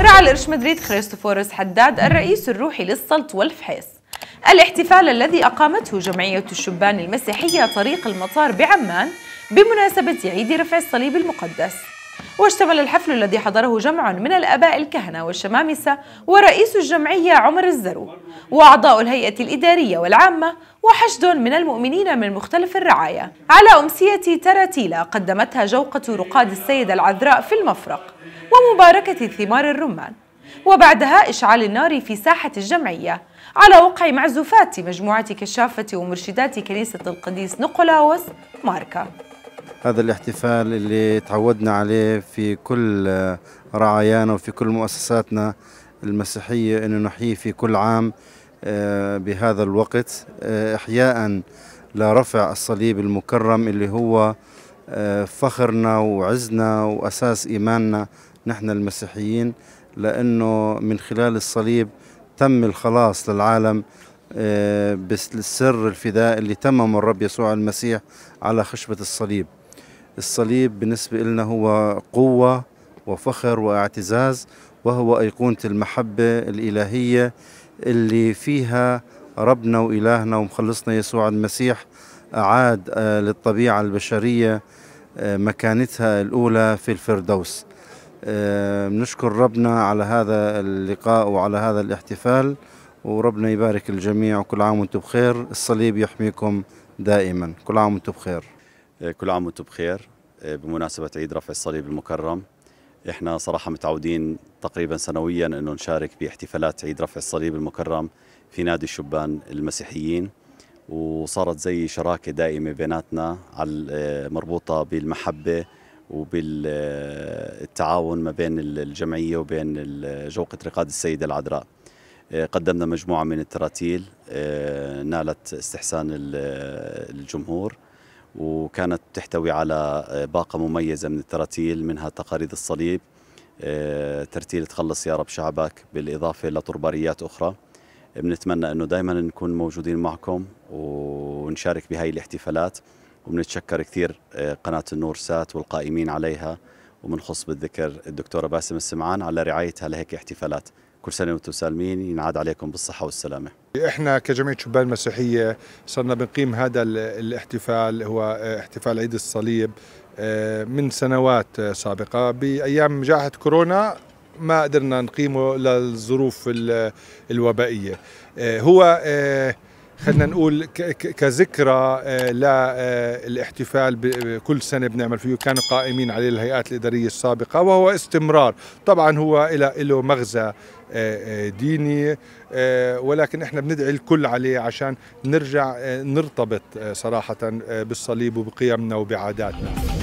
رعى الإرش مدريد خريستوفوروس حداد الرئيس الروحي للسلط والفحيص الاحتفال الذي أقامته جمعية الشبان المسيحية طريق المطار بعمان بمناسبة عيد رفع الصليب المقدس واشتمل الحفل الذي حضره جمع من الآباء الكهنة والشمامسة ورئيس الجمعية عمر الزرو وأعضاء الهيئة الإدارية والعامة وحشد من المؤمنين من مختلف الرعايا على أمسية تراتيلا قدمتها جوقة رقاد السيدة العذراء في المفرق ومباركة ثمار الرمان وبعدها إشعال النار في ساحة الجمعية على وقع معزوفات مجموعة كشافة ومرشدات كنيسة القديس نيقولاوس ماركا هذا الاحتفال اللي تعودنا عليه في كل رعايانا وفي كل مؤسساتنا المسيحية أنه نحييه في كل عام آه، بهذا الوقت آه، إحياء لرفع الصليب المكرم اللي هو آه، فخرنا وعزنا وأساس إيماننا نحن المسيحيين لأنه من خلال الصليب تم الخلاص للعالم بالسر الفداء اللي تمم الرب يسوع المسيح على خشبة الصليب الصليب بالنسبة لنا هو قوة وفخر واعتزاز وهو أيقونة المحبة الإلهية اللي فيها ربنا وإلهنا ومخلصنا يسوع المسيح أعاد آه، للطبيعة البشرية آه، مكانتها الأولى في الفردوس آه، نشكر ربنا على هذا اللقاء وعلى هذا الاحتفال وربنا يبارك الجميع وكل عام وانتم بخير الصليب يحميكم دائما كل عام وانتم بخير كل عام وانتم بخير آه، بمناسبة عيد رفع الصليب المكرم احنا صراحة متعودين تقريبا سنويا انه نشارك باحتفالات عيد رفع الصليب المكرم في نادي الشبان المسيحيين وصارت زي شراكة دائمة بيناتنا على آه، مربوطة بالمحبة وبالتعاون ما بين الجمعية وبين جوقة رقاد السيدة العذراء آه، قدمنا مجموعة من التراتيل نالت استحسان الجمهور وكانت تحتوي على آه، باقة مميزة من التراتيل منها تقاريد الصليب آه، ترتيل تخلص يا رب شعبك بالإضافة لطرباريات أخرى بنتمنى أنه دائما نكون موجودين معكم ونشارك بهاي الاحتفالات وبنتشكر كثير آه، قناة النور سات والقائمين عليها وبنخص بالذكر الدكتورة باسم السمعان على رعايتها لهيك احتفالات كل سنة وأنتم سالمين ينعاد عليكم بالصحة والسلامة احنا كجمعيه شبان المسيحيه صرنا بنقيم هذا الاحتفال هو احتفال عيد الصليب آه، من سنوات سابقه بايام جائحه كورونا ما قدرنا نقيمه للظروف الوبائيه آه، هو آه، خلينا نقول كذكرى آه، للاحتفال آه، كل سنه بنعمل فيه كانوا قائمين عليه الهيئات الاداريه السابقه وهو استمرار طبعا هو إلى له مغزى آه، ديني ولكن احنا بندعي الكل عليه عشان نرجع نرتبط صراحه بالصليب وبقيمنا وبعاداتنا